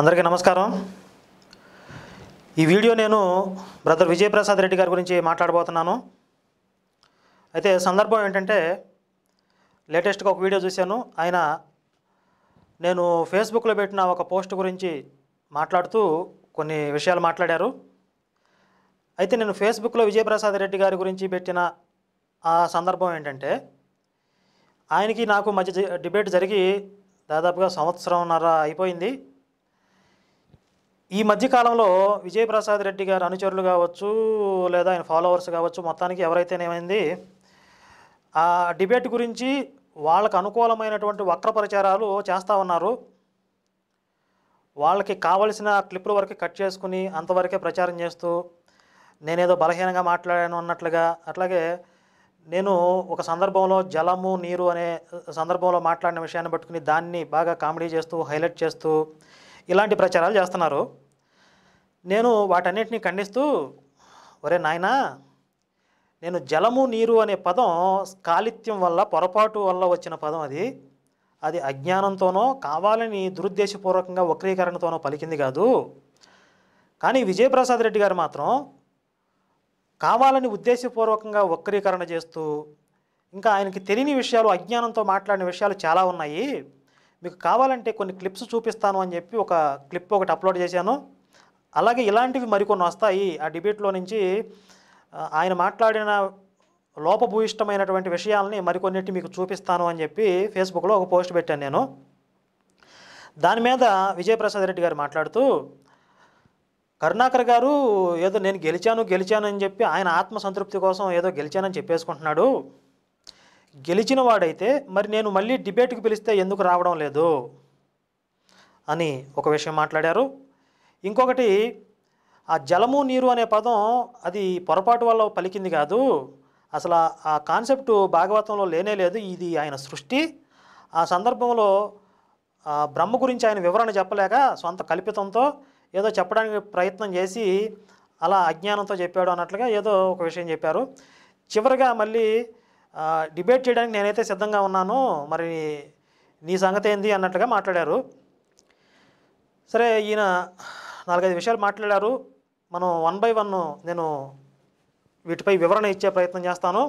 అందరికీ నమస్కారం ఈ వీడియో నేను బ్రదర్ విజయప్రసాద్ రెడ్డి గారి గురించి మాట్లాడబోతున్నాను అయితే సందర్భం ఏంటంటే లేటెస్ట్గా ఒక వీడియో చూశాను ఆయన నేను ఫేస్బుక్లో పెట్టిన ఒక పోస్ట్ గురించి మాట్లాడుతూ కొన్ని విషయాలు మాట్లాడారు అయితే నేను ఫేస్బుక్లో విజయప్రసాద్ రెడ్డి గారి గురించి పెట్టిన ఆ సందర్భం ఏంటంటే ఆయనకి నాకు మధ్య డిబేట్ జరిగి దాదాపుగా సంవత్సరంన్నర అయిపోయింది ఈ మధ్యకాలంలో విజయప్రసాద్ రెడ్డి గారు అనుచరులు కావచ్చు లేదా ఆయన ఫాలోవర్స్ కావచ్చు మొత్తానికి ఎవరైతేనేమైంది ఆ డిబేట్ గురించి వాళ్ళకు అనుకూలమైనటువంటి వక్ర ప్రచారాలు చేస్తూ ఉన్నారు వాళ్ళకి కావలసిన క్లిప్పుల వరకు కట్ చేసుకుని అంతవరకే ప్రచారం చేస్తూ నేనేదో బలహీనంగా మాట్లాడాను అన్నట్లుగా అట్లాగే నేను ఒక సందర్భంలో జలము నీరు అనే సందర్భంలో మాట్లాడిన విషయాన్ని పట్టుకుని దాన్ని బాగా కామెడీ చేస్తూ హైలైట్ చేస్తూ ఇలాంటి ప్రచారాలు చేస్తున్నారు నేను వాటన్నిటిని ఖండిస్తూ ఒరే నాయన నేను జలము నీరు అనే పదం కాలిత్యం వల్ల పొరపాటు వల్ల వచ్చిన పదం అది అది అజ్ఞానంతోనో కావాలని దురుద్దేశపూర్వకంగా వక్రీకరణతోనో పలికింది కాదు కానీ విజయప్రసాద్ రెడ్డి గారు మాత్రం కావాలని ఉద్దేశపూర్వకంగా వక్రీకరణ చేస్తూ ఇంకా ఆయనకి తెలియని విషయాలు అజ్ఞానంతో మాట్లాడిన విషయాలు చాలా ఉన్నాయి మీకు కావాలంటే కొన్ని క్లిప్స్ చూపిస్తాను అని చెప్పి ఒక క్లిప్ ఒకటి అప్లోడ్ చేశాను అలాగే ఇలాంటివి మరికొన్ని వస్తాయి ఆ డిబేట్లో నుంచి ఆయన మాట్లాడిన లోపభూయిష్టమైనటువంటి విషయాలని మరికొన్నిటి మీకు చూపిస్తాను అని చెప్పి ఫేస్బుక్లో ఒక పోస్ట్ పెట్టాను నేను దాని మీద విజయప్రసాద్ రెడ్డి గారు మాట్లాడుతూ కరుణాకర్ గారు ఏదో నేను గెలిచాను గెలిచాను అని చెప్పి ఆయన ఆత్మసంతృప్తి కోసం ఏదో గెలిచానని చెప్పేసుకుంటున్నాడు గెలిచిన వాడైతే మరి నేను మళ్ళీ డిబేట్కి పిలిస్తే ఎందుకు రావడం లేదు అని ఒక విషయం మాట్లాడారు ఇంకొకటి ఆ జలము నీరు అనే పదం అది పొరపాటు వల్ల పలికింది కాదు అసలు ఆ కాన్సెప్ట్ భాగవతంలో లేనే లేదు ఇది ఆయన సృష్టి ఆ సందర్భంలో బ్రహ్మ గురించి ఆయన వివరణ చెప్పలేక సొంత కల్పితంతో ఏదో చెప్పడానికి ప్రయత్నం చేసి అలా అజ్ఞానంతో చెప్పాడు అన్నట్లుగా ఏదో ఒక విషయం చెప్పారు చివరిగా మళ్ళీ డిబేట్ చేయడానికి నేనైతే సిద్ధంగా ఉన్నాను మరి నీ సంగతి ఏంది అన్నట్లుగా మాట్లాడారు సరే ఈయన నాలుగైదు విషయాలు మాట్లాడారు మనం వన్ బై వన్ నేను వీటిపై వివరణ ఇచ్చే ప్రయత్నం చేస్తాను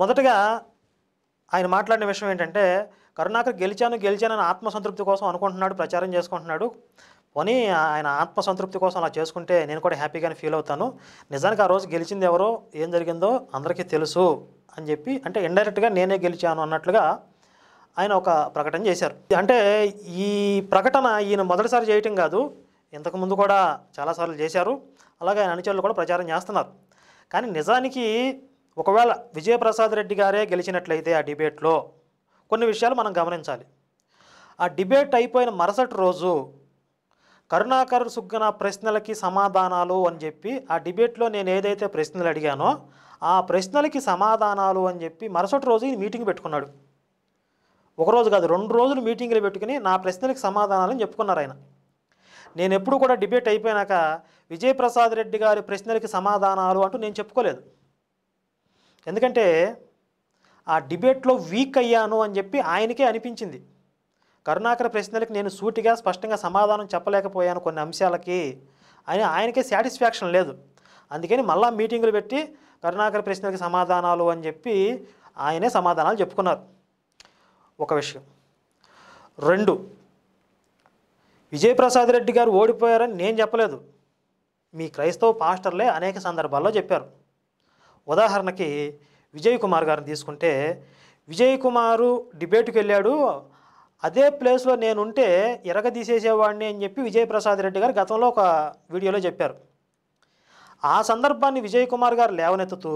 మొదటగా ఆయన మాట్లాడిన విషయం ఏంటంటే కరుణాకర్ గెలిచాను గెలిచానని ఆత్మసంతృప్తి కోసం అనుకుంటున్నాడు ప్రచారం చేసుకుంటున్నాడు పోనీ ఆయన ఆత్మసంతృప్తి కోసం అలా చేసుకుంటే నేను కూడా హ్యాపీగానే ఫీల్ అవుతాను నిజానికి ఆ రోజు గెలిచింది ఎవరో ఏం జరిగిందో అందరికీ తెలుసు అని చెప్పి అంటే ఇండైరెక్ట్గా నేనే గెలిచాను అన్నట్లుగా ఆయన ఒక ప్రకటన చేశారు అంటే ఈ ప్రకటన ఈయన మొదటిసారి చేయటం కాదు ఇంతకుముందు కూడా చాలాసార్లు చేశారు అలాగే ఆయన అనుచరులు కూడా ప్రచారం చేస్తున్నారు కానీ నిజానికి ఒకవేళ విజయప్రసాద్ రెడ్డి గారే గెలిచినట్లయితే ఆ డిబేట్లో కొన్ని విషయాలు మనం గమనించాలి ఆ డిబేట్ అయిపోయిన మరుసటి రోజు కరుణాకర్ సుగ్గన ప్రశ్నలకి సమాధానాలు అని చెప్పి ఆ డిబేట్లో నేను ఏదైతే ప్రశ్నలు అడిగానో ఆ ప్రశ్నలకి సమాధానాలు అని చెప్పి మరుసటి రోజు మీటింగ్ పెట్టుకున్నాడు ఒకరోజు కాదు రెండు రోజులు మీటింగ్లు పెట్టుకుని నా ప్రశ్నలకు సమాధానాలను చెప్పుకున్నారు ఆయన నేను ఎప్పుడు కూడా డిబేట్ అయిపోయినాక విజయప్రసాద్ రెడ్డి గారి ప్రశ్నలకి సమాధానాలు అంటూ నేను చెప్పుకోలేదు ఎందుకంటే ఆ డిబేట్లో వీక్ అయ్యాను అని చెప్పి ఆయనకే అనిపించింది కరుణాకర ప్రశ్నలకు నేను సూటిగా స్పష్టంగా సమాధానం చెప్పలేకపోయాను కొన్ని అంశాలకి అని ఆయనకే సాటిస్ఫాక్షన్ లేదు అందుకని మళ్ళా మీటింగులు పెట్టి కరుణాకర ప్రశ్నలకి సమాధానాలు అని చెప్పి ఆయనే సమాధానాలు చెప్పుకున్నారు ఒక విషయం రెండు విజయప్రసాద్ రెడ్డి గారు ఓడిపోయారని నేను చెప్పలేదు మీ క్రైస్తవ పాస్టర్లే అనేక సందర్భాల్లో చెప్పారు ఉదాహరణకి విజయ్ కుమార్ గారిని తీసుకుంటే విజయ్ కుమారు డిబేట్కి వెళ్ళాడు అదే ప్లేస్లో నేనుంటే ఎరగ తీసేసేవాడిని అని చెప్పి విజయప్రసాద్ రెడ్డి గారు గతంలో ఒక వీడియోలో చెప్పారు ఆ సందర్భాన్ని విజయ్ కుమార్ గారు లేవనెత్తుతూ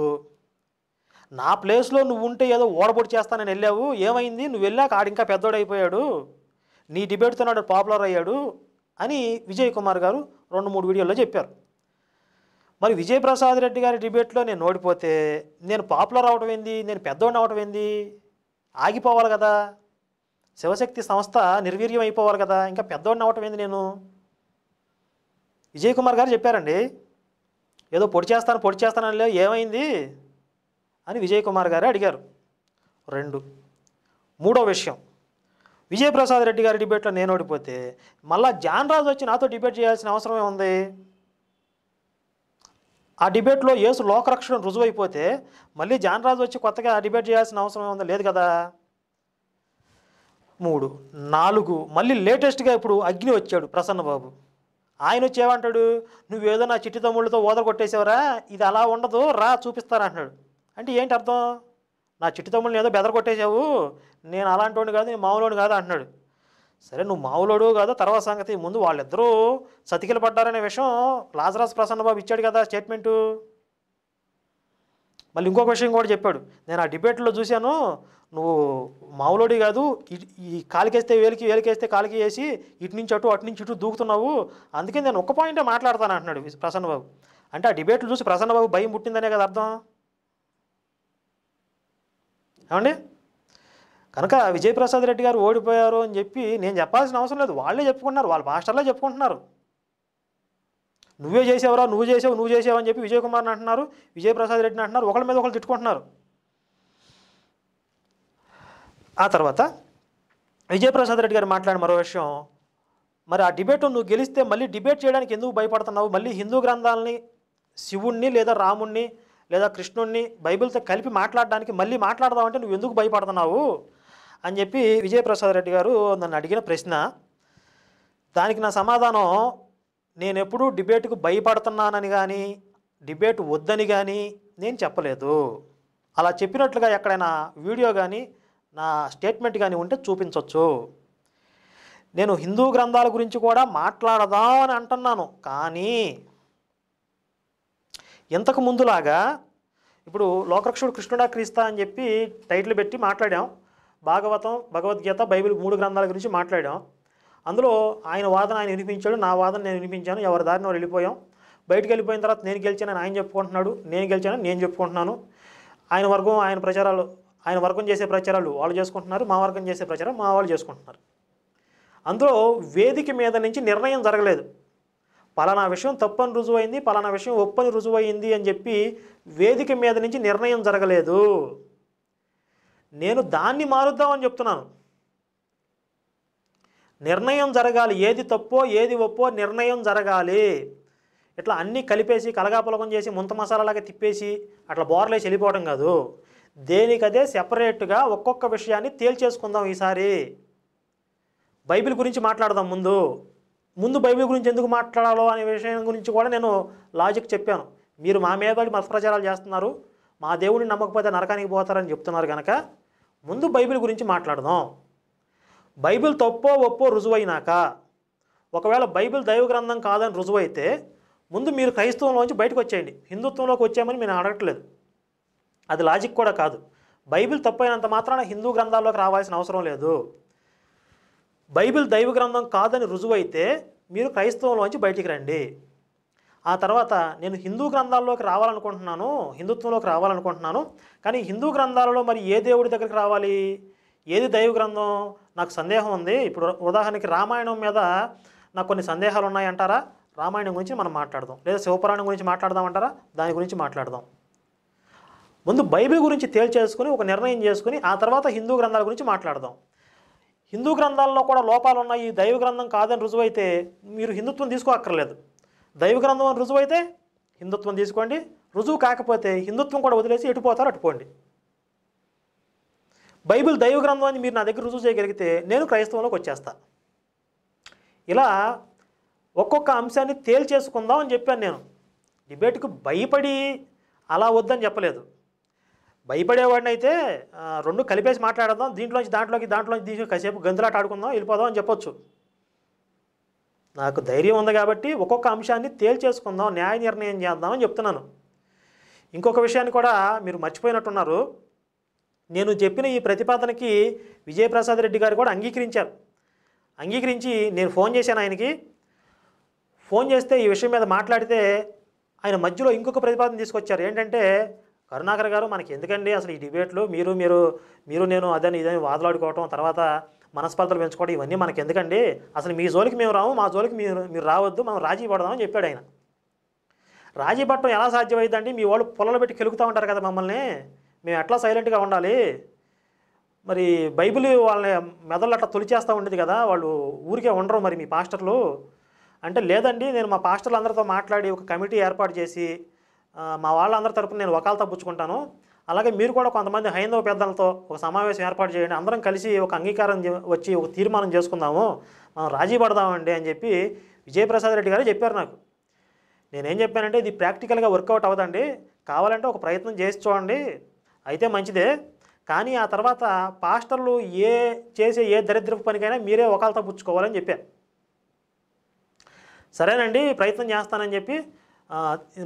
నా ప్లేస్లో నువ్వు ఉంటే ఏదో ఓడబొడి చేస్తానని వెళ్ళావు ఏమైంది నువ్వు వెళ్ళాక ఇంకా పెద్దోడైపోయాడు నీ డిబేట్తో నాడు పాపులర్ అయ్యాడు అని విజయ్ కుమార్ గారు రెండు మూడు వీడియోల్లో చెప్పారు మరి విజయప్రసాద్ రెడ్డి గారి డిబేట్లో నేను ఓడిపోతే నేను పాపులర్ అవటం ఏంది నేను పెద్దోడిని అవటం ఏంది ఆగిపోవాలి కదా శివశక్తి సంస్థ నిర్వీర్యం అయిపోవాలి కదా ఇంకా పెద్దోడిని అవటం ఏంది నేను విజయ్ కుమార్ గారు చెప్పారండి ఏదో పొడి చేస్తాను పొడి చేస్తానని లేవు ఏమైంది అని విజయ్ కుమార్ గారు అడిగారు రెండు మూడో విషయం విజయప్రసాద్ రెడ్డి గారి డిబేట్లో నేను ఓడిపోతే మళ్ళా జాన్ రాజు వచ్చి నాతో డిబేట్ చేయాల్సిన అవసరమే ఉంది ఆ డిబేట్లో ఏసు లోకరక్షణ రుజువైపోతే మళ్ళీ జాన్ రాజు వచ్చి కొత్తగా డిబేట్ చేయాల్సిన అవసరమే ఉంది లేదు కదా మూడు నాలుగు మళ్ళీ లేటెస్ట్గా ఇప్పుడు అగ్ని వచ్చాడు ప్రసన్నబాబు ఆయన వచ్చి ఏమంటాడు నువ్వేదో నా చిట్టి తమ్ముళ్ళతో ఓదర కొట్టేసావరా ఇది అలా ఉండదు రా చూపిస్తానంటున్నాడు అంటే ఏంటి అర్థం నా చిట్టి తమ్ముళ్ళని ఏదో బెదర కొట్టేసావు నేను అలాంటి కాదు నేను మామూలోడు కాదు అంటున్నాడు సరే నువ్వు మామూలోడు కాదు తర్వాత సంగతి ముందు వాళ్ళిద్దరూ సతికిలు పడ్డారనే విషయం లాజరాజ్ ప్రసన్నబాబు ఇచ్చాడు కదా స్టేట్మెంటు మళ్ళీ ఇంకొక విషయం కూడా చెప్పాడు నేను ఆ డిబేట్లో చూశాను నువ్వు మామూలుడి కాదు ఈ కాలికేస్తే వేలికి వేలికేస్తే కాలికి వేసి ఇటు నుంచి అటు అటు నుంచి ఇటు దూకుతున్నావు అందుకే నేను ఒక్క పాయింటే మాట్లాడతాను అంటున్నాడు ప్రసన్నబాబు అంటే ఆ డిబేట్లు చూసి ప్రసన్నబాబు భయం పుట్టిందనే కదా అర్థం ఏమండి కనుక విజయప్రసాద్ రెడ్డి గారు ఓడిపోయారు అని చెప్పి నేను చెప్పాల్సిన అవసరం లేదు వాళ్ళే చెప్పుకుంటున్నారు వాళ్ళ మాస్టర్లే చెప్పుకుంటున్నారు నువ్వే చేసేవరా నువ్వు చేసావు నువ్వు చేసావు అని చెప్పి విజయ్ కుమార్ని అంటున్నారు విజయప్రసాద్ రెడ్డిని అంటున్నారు ఒకళ్ళ మీద ఒకళ్ళు తిట్టుకుంటున్నారు ఆ తర్వాత విజయప్రసాద్ రెడ్డి గారు మాట్లాడిన మరో విషయం మరి ఆ డిబేట్ నువ్వు గెలిస్తే మళ్ళీ డిబేట్ చేయడానికి ఎందుకు భయపడుతున్నావు మళ్ళీ హిందూ గ్రంథాలని శివుణ్ణి లేదా రాముణ్ణి లేదా కృష్ణుణ్ణి బైబిల్తో కలిపి మాట్లాడడానికి మళ్ళీ మాట్లాడదామంటే నువ్వు ఎందుకు భయపడుతున్నావు అని చెప్పి విజయప్రసాద్ రెడ్డి గారు నన్ను అడిగిన ప్రశ్న దానికి నా సమాధానం నేను ఎప్పుడూ డిబేట్కు భయపడుతున్నానని కానీ డిబేట్ వద్దని కానీ నేను చెప్పలేదు అలా చెప్పినట్లుగా ఎక్కడైనా వీడియో కానీ నా స్టేట్మెంట్ కానీ ఉంటే చూపించవచ్చు నేను హిందూ గ్రంథాల గురించి కూడా మాట్లాడదాం అని అంటున్నాను కానీ ఇంతకు ముందులాగా ఇప్పుడు లోకరక్షుడు కృష్ణుడా క్రీస్తా అని చెప్పి టైటిల్ పెట్టి మాట్లాడాం భాగవతం భగవద్గీత బైబిల్ మూడు గ్రంథాల గురించి మాట్లాడాం అందులో ఆయన వాదన ఆయన వినిపించాడు నా వాదన నేను వినిపించాను ఎవరి దారిని వారు వెళ్ళిపోయాం బయటకు వెళ్ళిపోయిన తర్వాత నేను గెలిచానని ఆయన చెప్పుకుంటున్నాడు నేను గెలిచానని నేను చెప్పుకుంటున్నాను ఆయన వర్గం ఆయన ప్రచారాలు ఆయన వర్గం చేసే ప్రచారాలు వాళ్ళు చేసుకుంటున్నారు మా వర్గం చేసే ప్రచారం మా వాళ్ళు చేసుకుంటున్నారు అందులో వేదిక మీద నుంచి నిర్ణయం జరగలేదు పలానా విషయం తప్పని రుజువైంది పలానా విషయం ఒప్పని రుజువైంది అని చెప్పి వేదిక మీద నుంచి నిర్ణయం జరగలేదు నేను దాన్ని మారుద్దామని చెప్తున్నాను నిర్ణయం జరగాలి ఏది తప్పో ఏది ఒప్పో నిర్ణయం జరగాలి ఇట్లా అన్నీ కలిపేసి కలగాపలకం చేసి ముంత మసాలాలాగా తిప్పేసి అట్లా బోర్లేసి వెళ్ళిపోవడం కాదు దేనికదే సెపరేట్గా ఒక్కొక్క విషయాన్ని తేల్చేసుకుందాం ఈసారి బైబిల్ గురించి మాట్లాడదాం ముందు ముందు బైబిల్ గురించి ఎందుకు మాట్లాడాలో అనే విషయం గురించి కూడా నేను లాజిక్ చెప్పాను మీరు మా మీద పడి ప్రచారాలు చేస్తున్నారు మా దేవుడిని నమ్మకపోతే నరకానికి పోతారని చెప్తున్నారు కనుక ముందు బైబిల్ గురించి మాట్లాడదాం బైబిల్ తప్పో ఒప్పో రుజువైనాక ఒకవేళ బైబిల్ దైవ గ్రంథం కాదని రుజువైతే ముందు మీరు క్రైస్తవంలోంచి బయటకు వచ్చేయండి హిందుత్వంలోకి వచ్చామని నేను అడగట్లేదు అది లాజిక్ కూడా కాదు బైబిల్ తప్పైనంత మాత్రాన హిందూ గ్రంథాల్లోకి రావాల్సిన అవసరం లేదు బైబిల్ దైవ గ్రంథం కాదని రుజువైతే మీరు క్రైస్తవంలోంచి బయటికి రండి ఆ తర్వాత నేను హిందూ గ్రంథాల్లోకి రావాలనుకుంటున్నాను హిందుత్వంలోకి రావాలనుకుంటున్నాను కానీ హిందూ గ్రంథాలలో మరి ఏ దేవుడి దగ్గరికి రావాలి ఏది దైవ గ్రంథం నాకు సందేహం ఉంది ఇప్పుడు ఉదాహరణకి రామాయణం మీద నాకు కొన్ని సందేహాలు ఉన్నాయంటారా రామాయణం గురించి మనం మాట్లాడదాం లేదా శివపురాణం గురించి మాట్లాడదామంటారా దాని గురించి మాట్లాడదాం ముందు బైబిల్ గురించి తేల్చేసుకుని ఒక నిర్ణయం చేసుకుని ఆ తర్వాత హిందూ గ్రంథాల గురించి మాట్లాడదాం హిందూ గ్రంథాల్లో కూడా లోపాలు ఉన్నాయి దైవ గ్రంథం కాదని రుజువైతే మీరు హిందుత్వం తీసుకోక్కర్లేదు దైవ గ్రంథం అని రుజువైతే హిందుత్వం తీసుకోండి రుజువు కాకపోతే హిందుత్వం కూడా వదిలేసి ఎటుపోతారో అటుపోండి బైబిల్ దైవ గ్రంథం అని మీరు నా దగ్గర రుజువు చేయగలిగితే నేను క్రైస్తవంలోకి వచ్చేస్తా ఇలా ఒక్కొక్క అంశాన్ని తేల్చేసుకుందాం అని చెప్పాను నేను డిబేట్కు భయపడి అలా వద్దని చెప్పలేదు భయపడేవాడిని అయితే రెండు కలిపేసి మాట్లాడదాం దీంట్లోంచి దాంట్లోకి దాంట్లోంచి తీసుకుని కాసేపు గంతులాట ఆడుకుందాం వెళ్ళిపోదాం అని చెప్పొచ్చు నాకు ధైర్యం ఉంది కాబట్టి ఒక్కొక్క అంశాన్ని తేల్చేసుకుందాం న్యాయ నిర్ణయం చేద్దామని చెప్తున్నాను ఇంకొక విషయాన్ని కూడా మీరు మర్చిపోయినట్టున్నారు నేను చెప్పిన ఈ ప్రతిపాదనకి విజయప్రసాద్ రెడ్డి గారు కూడా అంగీకరించారు అంగీకరించి నేను ఫోన్ చేశాను ఆయనకి ఫోన్ చేస్తే ఈ విషయం మీద మాట్లాడితే ఆయన మధ్యలో ఇంకొక ప్రతిపాదన తీసుకొచ్చారు ఏంటంటే కరుణాకర్ గారు మనకి ఎందుకండి అసలు ఈ డిబేట్లు మీరు మీరు మీరు నేను అదని ఇదని వాదలాడుకోవటం తర్వాత మనస్పర్ధలు పెంచుకోవడం ఇవన్నీ మనకి ఎందుకండి అసలు మీ జోలికి మేము రాము మా జోలికి మీరు మీరు రావద్దు మనం రాజీ పడదామని చెప్పాడు ఆయన రాజీ పట్టడం ఎలా సాధ్యమైందండి మీ వాళ్ళు పొలలు పెట్టి కెలుగుతూ ఉంటారు కదా మమ్మల్ని మేము ఎట్లా సైలెంట్గా ఉండాలి మరి బైబిల్ వాళ్ళని మెదళ్ళు అట్లా తొలిచేస్తూ ఉండేది కదా వాళ్ళు ఊరికే ఉండరు మరి మీ పాస్టర్లు అంటే లేదండి నేను మా పాస్టర్లు అందరితో మాట్లాడి ఒక కమిటీ ఏర్పాటు చేసి మా వాళ్ళందరి తరపున నేను ఒకళ్ళు పుచ్చుకుంటాను అలాగే మీరు కూడా కొంతమంది హైందవ పెద్దలతో ఒక సమావేశం ఏర్పాటు చేయండి అందరం కలిసి ఒక అంగీకారం వచ్చి ఒక తీర్మానం చేసుకుందాము మనం రాజీ పడదామండి అని చెప్పి విజయప్రసాద్ రెడ్డి గారు చెప్పారు నాకు నేనేం చెప్పానంటే ఇది ప్రాక్టికల్గా వర్కౌట్ అవ్వదండి కావాలంటే ఒక ప్రయత్నం చేసి చూడండి అయితే మంచిదే కానీ ఆ తర్వాత పాస్టర్లు ఏ చేసే ఏ దరిద్రపు పనికైనా మీరే ఒకళ్ళతో పుచ్చుకోవాలని చెప్పారు సరేనండి ప్రయత్నం చేస్తానని చెప్పి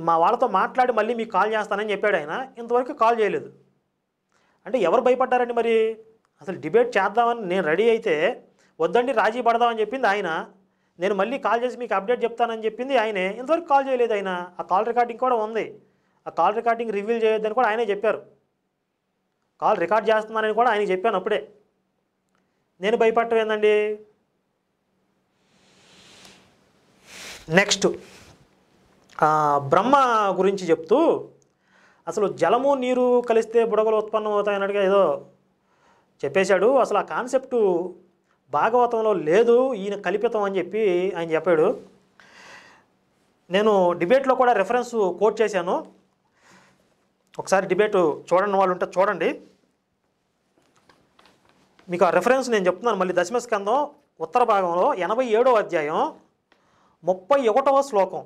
మా వాళ్ళతో మాట్లాడి మళ్ళీ మీకు కాల్ చేస్తానని చెప్పాడు ఆయన ఇంతవరకు కాల్ చేయలేదు అంటే ఎవరు భయపడ్డారండి మరి అసలు డిబేట్ చేద్దామని నేను రెడీ అయితే వద్దండి రాజీ పడదామని చెప్పింది ఆయన నేను మళ్ళీ కాల్ చేసి మీకు అప్డేట్ చెప్తానని చెప్పింది ఆయనే ఇంతవరకు కాల్ చేయలేదు ఆయన ఆ కాల్ రికార్డింగ్ కూడా ఉంది ఆ కాల్ రికార్డింగ్ రివీల్ చేయొద్దని కూడా ఆయనే చెప్పారు కాల్ రికార్డ్ చేస్తున్నానని కూడా ఆయన చెప్పాను అప్పుడే నేను భయపడటం ఏందండి నెక్స్ట్ బ్రహ్మ గురించి చెప్తూ అసలు జలము నీరు కలిస్తే బుడగలు ఉత్పన్నం అవుతాయన్నట్టుగా ఏదో చెప్పేశాడు అసలు ఆ కాన్సెప్టు భాగవతంలో లేదు ఈయన కల్పితం అని చెప్పి ఆయన చెప్పాడు నేను డిబేట్లో కూడా రెఫరెన్స్ కోట్ చేశాను ఒకసారి డిబేట్ చూడండి వాళ్ళు ఉంటే చూడండి మీకు ఆ రెఫరెన్స్ నేను చెప్తున్నాను మళ్ళీ దశమస్కందం ఉత్తర భాగంలో ఎనభై ఏడో అధ్యాయం ముప్పై ఒకటవ శ్లోకం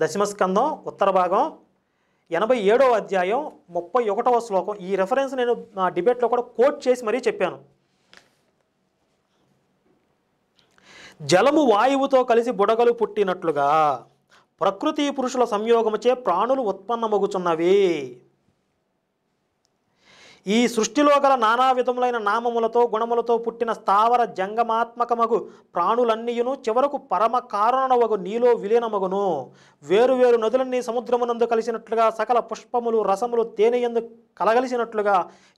దశమస్కందం ఉత్తర భాగం ఎనభై ఏడవ అధ్యాయం ముప్పై ఒకటవ శ్లోకం ఈ రెఫరెన్స్ నేను నా డిబేట్లో కూడా కోట్ చేసి మరీ చెప్పాను జలము వాయువుతో కలిసి బుడగలు పుట్టినట్లుగా ప్రకృతి పురుషుల సంయోగముచే ప్రాణులు ఉత్పన్నమగుచున్నవి ఈ సృష్టిలో గల నానా విధములైన నామములతో గుణములతో పుట్టిన స్థావర జంగమాత్మకమగు ప్రాణులన్నీయును చివరకు పరమ కారణమగు నీలో విలీనమగును వేరువేరు నదులన్నీ సముద్రమునందు కలిసినట్లుగా సకల పుష్పములు రసములు తేనెయందు కలగలిసినట్లుగా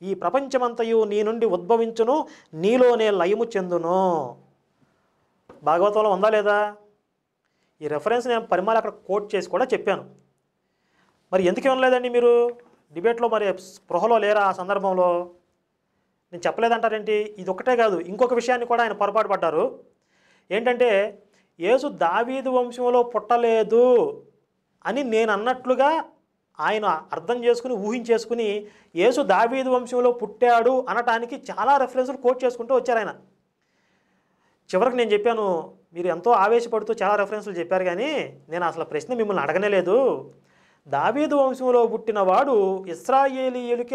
ఈ ప్రపంచమంతయు నీ నుండి ఉద్భవించును నీలోనే లయము చెందును భాగవతంలో ఉందా లేదా ఈ రెఫరెన్స్ నేను పరిమాణ అక్కడ కోట్ చేసి కూడా చెప్పాను మరి ఎందుకు ఇవ్వలేదండి మీరు డిబేట్లో మరి స్పృహలో లేరా ఆ సందర్భంలో నేను చెప్పలేదంటారేంటి ఇది ఒకటే కాదు ఇంకొక విషయాన్ని కూడా ఆయన పొరపాటు పడ్డారు ఏంటంటే యేసు దావీదు వంశంలో పుట్టలేదు అని నేను అన్నట్లుగా ఆయన అర్థం చేసుకుని ఊహించేసుకుని యేసు దావీదు వంశంలో పుట్టాడు అనటానికి చాలా రెఫరెన్సులు కోట్ చేసుకుంటూ వచ్చారు ఆయన చివరికి నేను చెప్పాను మీరు ఎంతో ఆవేశపడుతూ చాలా రెఫరెన్సులు చెప్పారు కానీ నేను అసలు ప్రశ్న మిమ్మల్ని అడగనే లేదు దావీదు వంశంలో పుట్టినవాడు ఇస్రాయేలీయులకి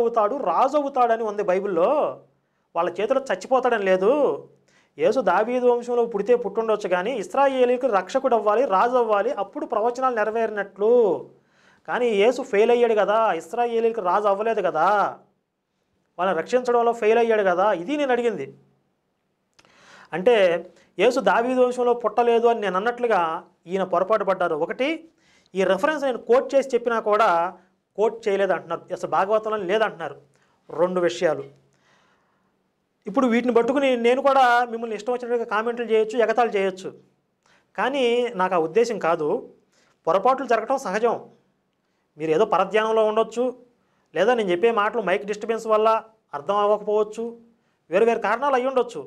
అవుతాడు రాజు అవుతాడని ఉంది బైబిల్లో వాళ్ళ చేతిలో చచ్చిపోతాడని లేదు యేసు దావీదు వంశంలో పుడితే పుట్టుండొచ్చు కానీ ఇస్రాయేలీకి రక్షకుడు అవ్వాలి రాజు అవ్వాలి అప్పుడు ప్రవచనాలు నెరవేరినట్లు కానీ యేసు ఫెయిల్ అయ్యాడు కదా ఇస్రాయేలీకి రాజు అవ్వలేదు కదా వాళ్ళని రక్షించడంలో ఫెయిల్ అయ్యాడు కదా ఇది నేను అడిగింది అంటే యేసు దావీదు వంశంలో పుట్టలేదు అని నేను అన్నట్లుగా ఈయన పొరపాటు పడ్డారు ఒకటి ఈ రెఫరెన్స్ నేను కోట్ చేసి చెప్పినా కూడా కోట్ చేయలేదు అంటున్నారు అసలు భాగవతంలో లేదంటున్నారు రెండు విషయాలు ఇప్పుడు వీటిని పట్టుకుని నేను కూడా మిమ్మల్ని ఇష్టం వచ్చినట్టుగా కామెంట్లు చేయొచ్చు ఎగతాలు చేయొచ్చు కానీ నాకు ఆ ఉద్దేశం కాదు పొరపాట్లు జరగటం సహజం మీరు ఏదో పరధ్యానంలో ఉండొచ్చు లేదా నేను చెప్పే మాటలు మైక్ డిస్టర్బెన్స్ వల్ల అర్థం అవ్వకపోవచ్చు వేరు వేరు కారణాలు అయి ఉండొచ్చు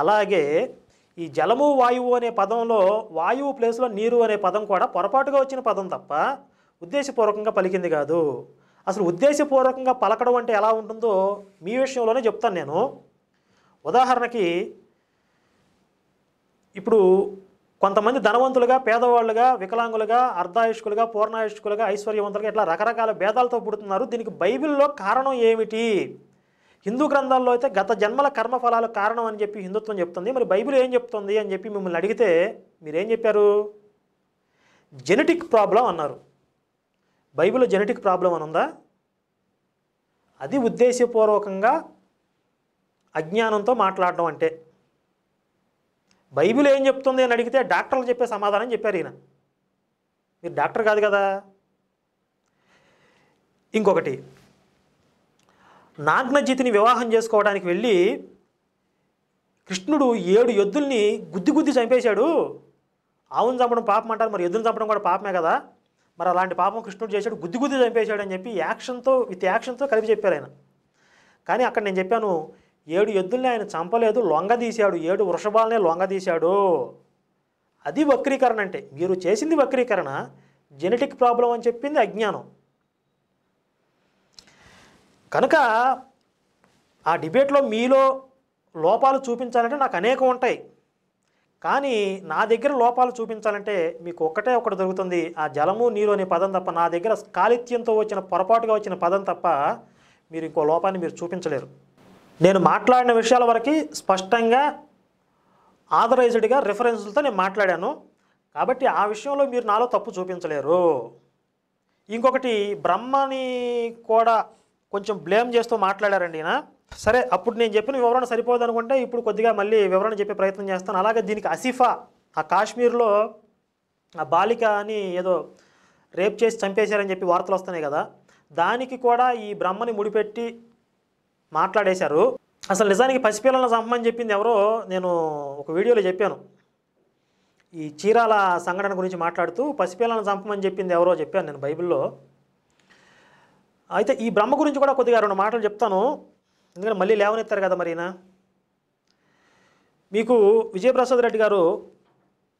అలాగే ఈ జలము వాయువు అనే పదంలో వాయువు ప్లేస్లో నీరు అనే పదం కూడా పొరపాటుగా వచ్చిన పదం తప్ప ఉద్దేశపూర్వకంగా పలికింది కాదు అసలు ఉద్దేశపూర్వకంగా పలకడం అంటే ఎలా ఉంటుందో మీ విషయంలోనే చెప్తాను నేను ఉదాహరణకి ఇప్పుడు కొంతమంది ధనవంతులుగా పేదవాళ్ళుగా వికలాంగులుగా అర్ధాయుష్కులుగా పూర్ణాయుష్కులుగా ఐశ్వర్యవంతులుగా ఇట్లా రకరకాల భేదాలతో పుడుతున్నారు దీనికి బైబిల్లో కారణం ఏమిటి హిందూ గ్రంథాల్లో అయితే గత జన్మల కర్మఫలాలు కారణం అని చెప్పి హిందుత్వం చెప్తుంది మరి బైబిల్ ఏం చెప్తుంది అని చెప్పి మిమ్మల్ని అడిగితే మీరేం చెప్పారు జెనెటిక్ ప్రాబ్లం అన్నారు బైబిల్ జెనెటిక్ ప్రాబ్లం అని ఉందా అది ఉద్దేశపూర్వకంగా అజ్ఞానంతో మాట్లాడడం అంటే బైబిల్ ఏం చెప్తుంది అని అడిగితే డాక్టర్లు చెప్పే సమాధానం చెప్పారు ఈయన మీరు డాక్టర్ కాదు కదా ఇంకొకటి నాగ్నజితిని వివాహం చేసుకోవడానికి వెళ్ళి కృష్ణుడు ఏడు ఎద్దుల్ని గుద్ది గుద్ది చంపేశాడు ఆవును చంపడం పాపం అంటారు మరి ఎద్దును చంపడం కూడా పాపమే కదా మరి అలాంటి పాపం కృష్ణుడు చేశాడు గుద్ది గుద్ది చంపేశాడు అని చెప్పి యాక్షన్తో విత్ యాక్షన్తో కలిపి చెప్పారు ఆయన కానీ అక్కడ నేను చెప్పాను ఏడు ఎద్దుల్ని ఆయన చంపలేదు లొంగ తీశాడు ఏడు వృషభాలనే లొంగ తీశాడు అది వక్రీకరణ అంటే మీరు చేసింది వక్రీకరణ జెనెటిక్ ప్రాబ్లం అని చెప్పింది అజ్ఞానం కనుక ఆ డిబేట్లో మీలో లోపాలు చూపించాలంటే నాకు అనేకం ఉంటాయి కానీ నా దగ్గర లోపాలు చూపించాలంటే మీకు ఒక్కటే ఒకటి దొరుకుతుంది ఆ జలము నీరు అనే పదం తప్ప నా దగ్గర కాలిత్యంతో వచ్చిన పొరపాటుగా వచ్చిన పదం తప్ప మీరు ఇంకో లోపాన్ని మీరు చూపించలేరు నేను మాట్లాడిన విషయాల వరకు స్పష్టంగా ఆథరైజ్డ్గా రిఫరెన్స్లతో నేను మాట్లాడాను కాబట్టి ఆ విషయంలో మీరు నాలో తప్పు చూపించలేరు ఇంకొకటి బ్రహ్మని కూడా కొంచెం బ్లేమ్ చేస్తూ మాట్లాడారండి ఈయన సరే అప్పుడు నేను చెప్పిన వివరణ సరిపోదు అనుకుంటే ఇప్పుడు కొద్దిగా మళ్ళీ వివరణ చెప్పే ప్రయత్నం చేస్తాను అలాగే దీనికి అసిఫా ఆ కాశ్మీర్లో ఆ బాలిక అని ఏదో రేప్ చేసి చంపేశారని చెప్పి వార్తలు వస్తున్నాయి కదా దానికి కూడా ఈ బ్రహ్మని ముడిపెట్టి మాట్లాడేశారు అసలు నిజానికి పసిపిల్లల చంపమని చెప్పింది ఎవరో నేను ఒక వీడియోలో చెప్పాను ఈ చీరాల సంఘటన గురించి మాట్లాడుతూ పసిపిల్లల చంపమని చెప్పింది ఎవరో చెప్పాను నేను బైబిల్లో అయితే ఈ బ్రహ్మ గురించి కూడా కొద్దిగా రెండు మాటలు చెప్తాను ఎందుకంటే మళ్ళీ లేవనెత్తారు కదా మరి మీకు విజయప్రసాద్ రెడ్డి గారు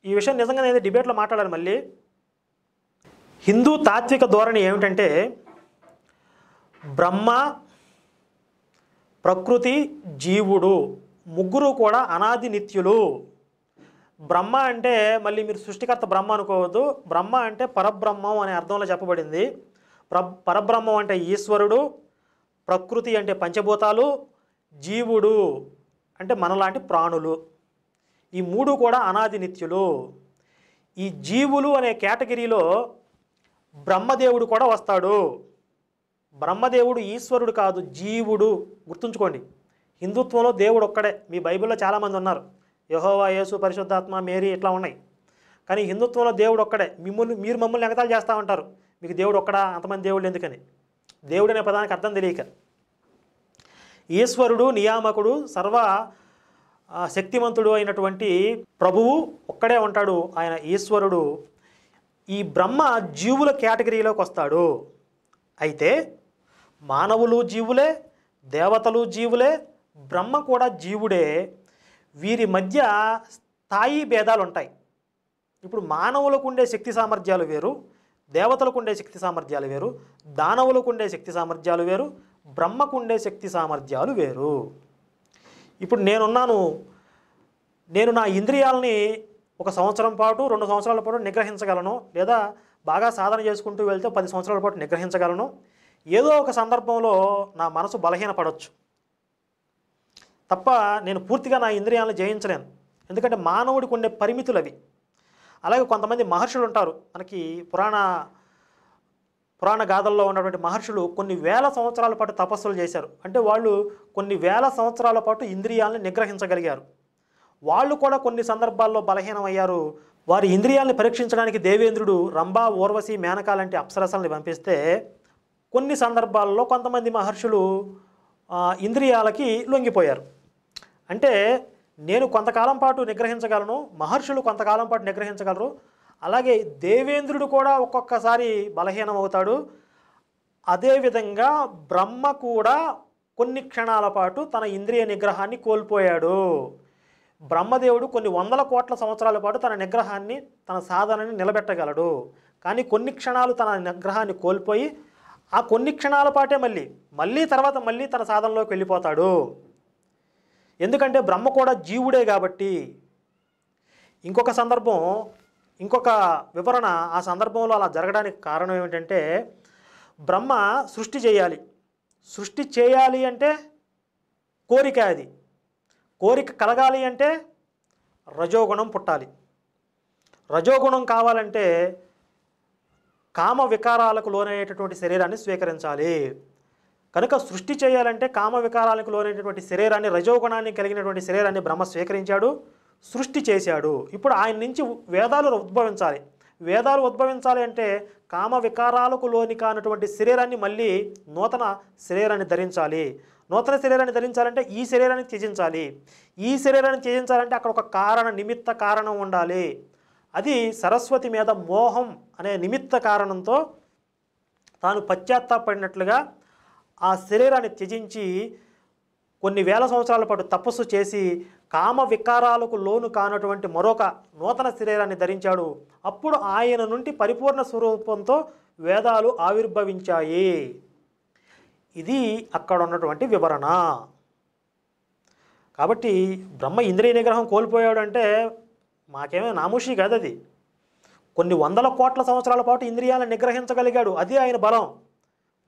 ఈ విషయం నిజంగా నేను డిబేట్లో మాట్లాడాను మళ్ళీ హిందూ తాత్విక ధోరణి ఏమిటంటే బ్రహ్మ ప్రకృతి జీవుడు ముగ్గురు కూడా అనాది నిత్యులు బ్రహ్మ అంటే మళ్ళీ మీరు సృష్టికర్త బ్రహ్మ అనుకోవద్దు బ్రహ్మ అంటే పరబ్రహ్మం అనే అర్థంలో చెప్పబడింది పరబ్రహ్మం అంటే ఈశ్వరుడు ప్రకృతి అంటే పంచభూతాలు జీవుడు అంటే మనలాంటి ప్రాణులు ఈ మూడు కూడా అనాది నిత్యులు ఈ జీవులు అనే కేటగిరీలో బ్రహ్మదేవుడు కూడా వస్తాడు బ్రహ్మదేవుడు ఈశ్వరుడు కాదు జీవుడు గుర్తుంచుకోండి హిందుత్వంలో దేవుడు ఒక్కడే మీ బైబిల్లో చాలామంది ఉన్నారు యహోవా యేసు పరిశుద్ధాత్మ మేరీ ఇట్లా ఉన్నాయి కానీ హిందుత్వంలో దేవుడు ఒక్కడే మిమ్మల్ని మీరు మమ్మల్ని ఎగతాలు చేస్తూ ఉంటారు మీకు దేవుడు ఒక్కడా అంతమంది దేవుడు ఎందుకని దేవుడు అనే పదానికి అర్థం తెలియక ఈశ్వరుడు నియామకుడు సర్వ శక్తివంతుడు అయినటువంటి ప్రభువు ఒక్కడే ఉంటాడు ఆయన ఈశ్వరుడు ఈ బ్రహ్మ జీవుల కేటగిరీలోకి వస్తాడు అయితే మానవులు జీవులే దేవతలు జీవులే బ్రహ్మ కూడా జీవుడే వీరి మధ్య స్థాయి భేదాలు ఉంటాయి ఇప్పుడు మానవులకు ఉండే శక్తి సామర్థ్యాలు వేరు దేవతలకు ఉండే శక్తి సామర్థ్యాలు వేరు దానవులకు ఉండే శక్తి సామర్థ్యాలు వేరు బ్రహ్మకు ఉండే శక్తి సామర్థ్యాలు వేరు ఇప్పుడు నేనున్నాను నేను నా ఇంద్రియాలని ఒక సంవత్సరం పాటు రెండు సంవత్సరాల పాటు నిగ్రహించగలను లేదా బాగా సాధన చేసుకుంటూ వెళ్తే పది సంవత్సరాల పాటు నిగ్రహించగలను ఏదో ఒక సందర్భంలో నా మనసు బలహీనపడవచ్చు తప్ప నేను పూర్తిగా నా ఇంద్రియాలను జయించలేను ఎందుకంటే మానవుడికి ఉండే పరిమితులు అవి అలాగే కొంతమంది మహర్షులు ఉంటారు మనకి పురాణ పురాణ గాథల్లో ఉన్నటువంటి మహర్షులు కొన్ని వేల సంవత్సరాల పాటు తపస్సులు చేశారు అంటే వాళ్ళు కొన్ని వేల సంవత్సరాల పాటు ఇంద్రియాలను నిగ్రహించగలిగారు వాళ్ళు కూడా కొన్ని సందర్భాల్లో బలహీనమయ్యారు వారి ఇంద్రియాలను పరీక్షించడానికి దేవేంద్రుడు రంభా ఊర్వశి మేనకా లాంటి అప్సరసల్ని పంపిస్తే కొన్ని సందర్భాల్లో కొంతమంది మహర్షులు ఇంద్రియాలకి లొంగిపోయారు అంటే నేను కొంతకాలం పాటు నిగ్రహించగలను మహర్షులు కొంతకాలం పాటు నిగ్రహించగలరు అలాగే దేవేంద్రుడు కూడా ఒక్కొక్కసారి బలహీనం అవుతాడు అదేవిధంగా బ్రహ్మ కూడా కొన్ని క్షణాల పాటు తన ఇంద్రియ నిగ్రహాన్ని కోల్పోయాడు బ్రహ్మదేవుడు కొన్ని వందల కోట్ల సంవత్సరాల పాటు తన నిగ్రహాన్ని తన సాధనని నిలబెట్టగలడు కానీ కొన్ని క్షణాలు తన నిగ్రహాన్ని కోల్పోయి ఆ కొన్ని క్షణాల పాటే మళ్ళీ మళ్ళీ తర్వాత మళ్ళీ తన సాధనలోకి వెళ్ళిపోతాడు ఎందుకంటే బ్రహ్మ కూడా జీవుడే కాబట్టి ఇంకొక సందర్భం ఇంకొక వివరణ ఆ సందర్భంలో అలా జరగడానికి కారణం ఏమిటంటే బ్రహ్మ సృష్టి చేయాలి సృష్టి చేయాలి అంటే కోరిక అది కోరిక కలగాలి అంటే రజోగుణం పుట్టాలి రజోగుణం కావాలంటే కామ వికారాలకు లోనైనటువంటి శరీరాన్ని స్వీకరించాలి కనుక సృష్టి చేయాలంటే కామ వికారాలకు లోనైనటువంటి శరీరాన్ని రజోగుణాన్ని కలిగినటువంటి శరీరాన్ని బ్రహ్మ స్వీకరించాడు సృష్టి చేశాడు ఇప్పుడు ఆయన నుంచి వేదాలు ఉద్భవించాలి వేదాలు ఉద్భవించాలి అంటే కామ వికారాలకు లోని కానటువంటి శరీరాన్ని మళ్ళీ నూతన శరీరాన్ని ధరించాలి నూతన శరీరాన్ని ధరించాలంటే ఈ శరీరాన్ని త్యజించాలి ఈ శరీరాన్ని త్యజించాలంటే అక్కడ ఒక కారణ నిమిత్త కారణం ఉండాలి అది సరస్వతి మీద మోహం అనే నిమిత్త కారణంతో తాను పశ్చాత్తాపడినట్లుగా ఆ శరీరాన్ని త్యజించి కొన్ని వేల సంవత్సరాల పాటు తపస్సు చేసి కామ వికారాలకు లోను కానటువంటి మరొక నూతన శరీరాన్ని ధరించాడు అప్పుడు ఆయన నుండి పరిపూర్ణ స్వరూపంతో వేదాలు ఆవిర్భవించాయి ఇది అక్కడ ఉన్నటువంటి వివరణ కాబట్టి బ్రహ్మ ఇంద్రియ నిగ్రహం కోల్పోయాడు అంటే మాకేమో నామూషి కాదు అది కొన్ని వందల కోట్ల సంవత్సరాల పాటు ఇంద్రియాలను నిగ్రహించగలిగాడు అది ఆయన బలం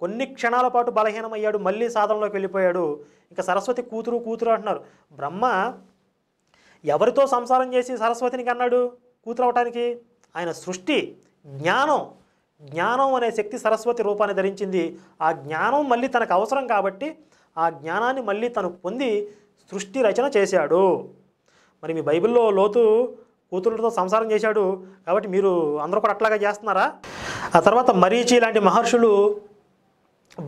కొన్ని క్షణాల పాటు బలహీనం అయ్యాడు మళ్ళీ సాధనలోకి వెళ్ళిపోయాడు ఇంకా సరస్వతి కూతురు కూతురు అంటున్నారు బ్రహ్మ ఎవరితో సంసారం చేసి సరస్వతిని కన్నాడు కూతురు అవటానికి ఆయన సృష్టి జ్ఞానం జ్ఞానం అనే శక్తి సరస్వతి రూపాన్ని ధరించింది ఆ జ్ఞానం మళ్ళీ తనకు అవసరం కాబట్టి ఆ జ్ఞానాన్ని మళ్ళీ తను పొంది సృష్టి రచన చేశాడు మరి మీ బైబిల్లో లోతు కూతురులతో సంసారం చేశాడు కాబట్టి మీరు అందరూ కూడా అట్లాగా చేస్తున్నారా ఆ తర్వాత మరీచి లాంటి మహర్షులు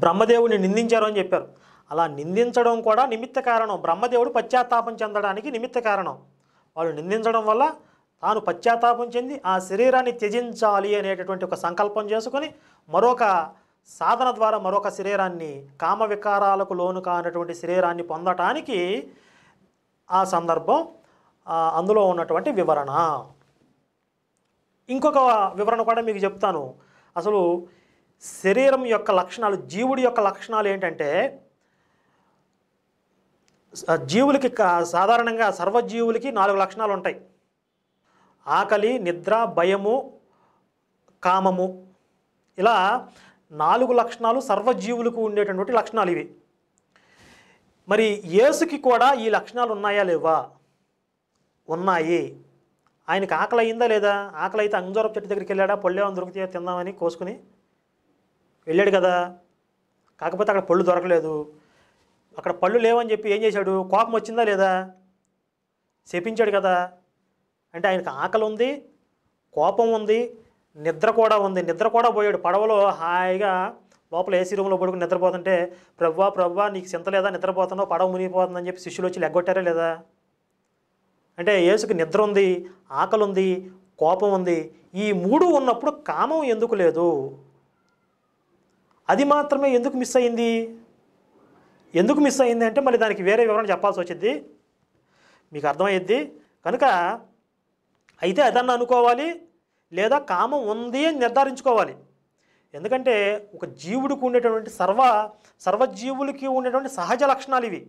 బ్రహ్మదేవుని నిందించారు అని చెప్పారు అలా నిందించడం కూడా నిమిత్త కారణం బ్రహ్మదేవుడు పశ్చాత్తాపం చెందడానికి నిమిత్త కారణం వాళ్ళు నిందించడం వల్ల తాను పశ్చాత్తాపం చెంది ఆ శరీరాన్ని త్యజించాలి అనేటటువంటి ఒక సంకల్పం చేసుకొని మరొక సాధన ద్వారా మరొక శరీరాన్ని కామ వికారాలకు లోను కానటువంటి శరీరాన్ని పొందటానికి ఆ సందర్భం అందులో ఉన్నటువంటి వివరణ ఇంకొక వివరణ కూడా మీకు చెప్తాను అసలు శరీరం యొక్క లక్షణాలు జీవుడి యొక్క లక్షణాలు ఏంటంటే జీవులకి సాధారణంగా సర్వజీవులకి నాలుగు లక్షణాలు ఉంటాయి ఆకలి నిద్ర భయము కామము ఇలా నాలుగు లక్షణాలు సర్వజీవులకు ఉండేటటువంటి లక్షణాలు ఇవి మరి యేసుకి కూడా ఈ లక్షణాలు ఉన్నాయా లేవా ఉన్నాయి ఆయనకు ఆకలి అయిందా లేదా ఆకలి అయితే అంజోరపు చెట్టు దగ్గరికి వెళ్ళాడా పొళ్ళేమని దొరికితే తిందామని కోసుకుని వెళ్ళాడు కదా కాకపోతే అక్కడ పళ్ళు దొరకలేదు అక్కడ పళ్ళు లేవని చెప్పి ఏం చేశాడు కోపం వచ్చిందా లేదా శపించాడు కదా అంటే ఆయనకు ఆకలి ఉంది కోపం ఉంది నిద్ర కూడా ఉంది నిద్ర కూడా పోయాడు పడవలో హాయిగా లోపల ఏసీ రూమ్లో పడుకుని నిద్రపోతుంటే ప్రవ్వా ప్రవ్వా నీకు చింత లేదా నిద్రపోతున్నావు పడవ మునిగిపోతుందని చెప్పి శిష్యులు వచ్చి లెగ్గొట్టారా లేదా అంటే యేసుకి నిద్ర ఉంది ఆకలి ఉంది కోపం ఉంది ఈ మూడు ఉన్నప్పుడు కామం ఎందుకు లేదు అది మాత్రమే ఎందుకు మిస్ అయింది ఎందుకు మిస్ అయింది అంటే మళ్ళీ దానికి వేరే వివరణ చెప్పాల్సి వచ్చింది మీకు అర్థమయ్యిద్ది కనుక అయితే అదన్న అనుకోవాలి లేదా కామం ఉంది అని నిర్ధారించుకోవాలి ఎందుకంటే ఒక జీవుడికి ఉండేటటువంటి సర్వ సర్వజీవులకి ఉండేటువంటి సహజ లక్షణాలు ఇవి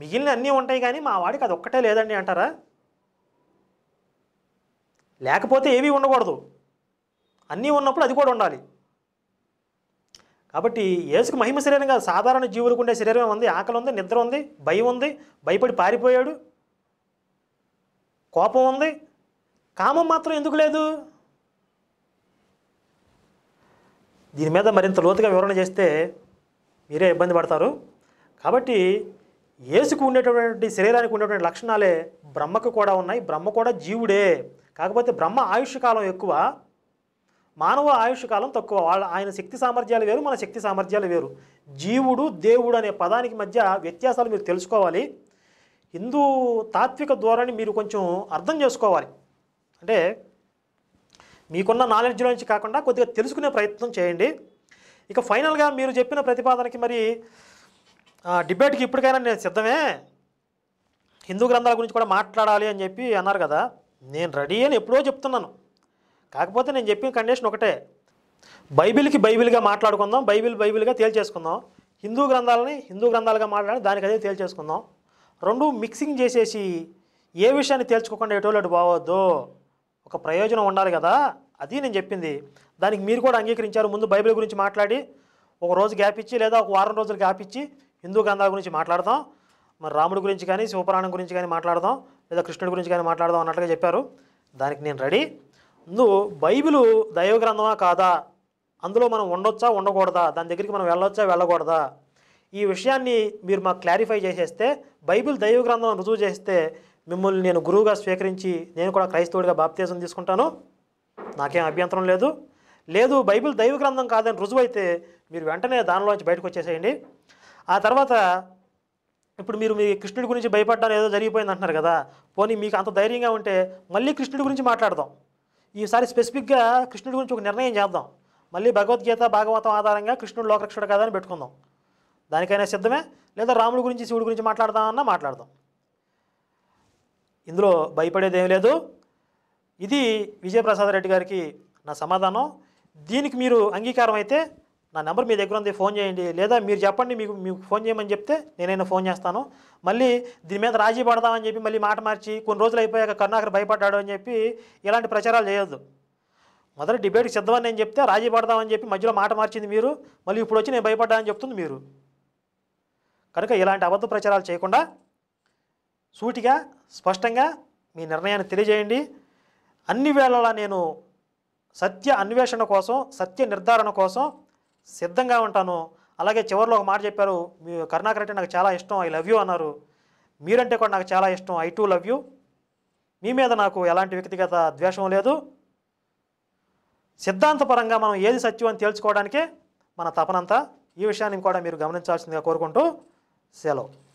మిగిలిన అన్నీ ఉంటాయి కానీ మా వాడికి అది ఒక్కటే లేదండి అంటారా లేకపోతే ఏవి ఉండకూడదు అన్నీ ఉన్నప్పుడు అది కూడా ఉండాలి కాబట్టి యేసుకు మహిమ శరీరం కాదు సాధారణ జీవులకు ఉండే శరీరం ఉంది ఆకలి ఉంది నిద్ర ఉంది భయం ఉంది భయపడి పారిపోయాడు కోపం ఉంది కామం మాత్రం ఎందుకు లేదు దీని మీద మరింత లోతుగా వివరణ చేస్తే మీరే ఇబ్బంది పడతారు కాబట్టి యేసుకు ఉండేటటువంటి శరీరానికి ఉండేటువంటి లక్షణాలే బ్రహ్మకు కూడా ఉన్నాయి బ్రహ్మ కూడా జీవుడే కాకపోతే బ్రహ్మ ఆయుష్కాలం ఎక్కువ మానవ ఆయుష్ కాలం తక్కువ వాళ్ళ ఆయన శక్తి సామర్థ్యాలు వేరు మన శక్తి సామర్థ్యాలు వేరు జీవుడు దేవుడు అనే పదానికి మధ్య వ్యత్యాసాలు మీరు తెలుసుకోవాలి హిందూ తాత్విక ధోరణి మీరు కొంచెం అర్థం చేసుకోవాలి అంటే మీకున్న నాలెడ్జ్లో నుంచి కాకుండా కొద్దిగా తెలుసుకునే ప్రయత్నం చేయండి ఇక ఫైనల్గా మీరు చెప్పిన ప్రతిపాదనకి మరి డిబేట్కి ఇప్పటికైనా నేను సిద్ధమే హిందూ గ్రంథాల గురించి కూడా మాట్లాడాలి అని చెప్పి అన్నారు కదా నేను రెడీ అని ఎప్పుడో చెప్తున్నాను కాకపోతే నేను చెప్పిన కండిషన్ ఒకటే బైబిల్కి బైబిల్గా మాట్లాడుకుందాం బైబిల్ బైబిల్గా తేల్చేసుకుందాం హిందూ గ్రంథాలని హిందూ గ్రంథాలుగా మాట్లాడి దానికి అదే తేల్చేసుకుందాం రెండు మిక్సింగ్ చేసేసి ఏ విషయాన్ని తేల్చుకోకుండా ఎటువంటి బావద్దు ఒక ప్రయోజనం ఉండాలి కదా అది నేను చెప్పింది దానికి మీరు కూడా అంగీకరించారు ముందు బైబిల్ గురించి మాట్లాడి ఒక రోజు గ్యాప్ ఇచ్చి లేదా ఒక వారం రోజులు గ్యాప్ ఇచ్చి హిందూ గ్రంథాల గురించి మాట్లాడదాం మరి రాముడి గురించి కానీ శివపురాణం గురించి కానీ మాట్లాడదాం లేదా కృష్ణుడి గురించి కానీ మాట్లాడదాం అన్నట్లుగా చెప్పారు దానికి నేను రెడీ నువ్వు బైబిలు దైవ గ్రంథమా కాదా అందులో మనం ఉండొచ్చా ఉండకూడదా దాని దగ్గరికి మనం వెళ్ళొచ్చా వెళ్ళకూడదా ఈ విషయాన్ని మీరు మాకు క్లారిఫై చేసేస్తే బైబిల్ దైవ గ్రంథం రుజువు చేస్తే మిమ్మల్ని నేను గురువుగా స్వీకరించి నేను కూడా క్రైస్తవుడిగా బాప్తీజం తీసుకుంటాను నాకేం అభ్యంతరం లేదు లేదు బైబిల్ దైవ గ్రంథం కాదని అయితే మీరు వెంటనే దానిలోంచి బయటకు వచ్చేసేయండి ఆ తర్వాత ఇప్పుడు మీరు మీ కృష్ణుడి గురించి భయపడ్డాను ఏదో జరిగిపోయింది అంటున్నారు కదా పోనీ మీకు అంత ధైర్యంగా ఉంటే మళ్ళీ కృష్ణుడి గురించి మాట్లాడదాం ఈసారి స్పెసిఫిక్గా కృష్ణుడి గురించి ఒక నిర్ణయం చేద్దాం మళ్ళీ భగవద్గీత భాగవతం ఆధారంగా కృష్ణుడు లోకరక్షుడు కాదని పెట్టుకుందాం దానికైనా సిద్ధమే లేదా రాముడి గురించి శివుడి గురించి మాట్లాడదామన్నా మాట్లాడదాం ఇందులో భయపడేది ఏం లేదు ఇది విజయప్రసాద్ రెడ్డి గారికి నా సమాధానం దీనికి మీరు అంగీకారం అయితే నా నెంబర్ మీ దగ్గర ఉంది ఫోన్ చేయండి లేదా మీరు చెప్పండి మీకు మీకు ఫోన్ చేయమని చెప్తే నేనైనా ఫోన్ చేస్తాను మళ్ళీ దీని మీద రాజీ పడదామని చెప్పి మళ్ళీ మాట మార్చి కొన్ని రోజులు అయిపోయాక కరుణాకర్ భయపడ్డాడు అని చెప్పి ఇలాంటి ప్రచారాలు చేయొద్దు మొదటి డిబేట్కి సిద్ధమని నేను చెప్తే రాజీ పడదామని చెప్పి మధ్యలో మాట మార్చింది మీరు మళ్ళీ ఇప్పుడు వచ్చి నేను భయపడ్డా అని చెప్తుంది మీరు కనుక ఇలాంటి అబద్ధ ప్రచారాలు చేయకుండా సూటిగా స్పష్టంగా మీ నిర్ణయాన్ని తెలియజేయండి అన్ని వేళలా నేను సత్య అన్వేషణ కోసం సత్య నిర్ధారణ కోసం సిద్ధంగా ఉంటాను అలాగే చివరిలో ఒక మాట చెప్పారు మీ కరుణాకర్ అంటే నాకు చాలా ఇష్టం ఐ లవ్ యూ అన్నారు మీరంటే కూడా నాకు చాలా ఇష్టం ఐ టూ లవ్ యూ మీ మీద నాకు ఎలాంటి వ్యక్తిగత ద్వేషం లేదు సిద్ధాంతపరంగా మనం ఏది సత్యం అని తేల్చుకోవడానికే మన తపనంతా ఈ విషయాన్ని కూడా మీరు గమనించాల్సిందిగా కోరుకుంటూ సెలవు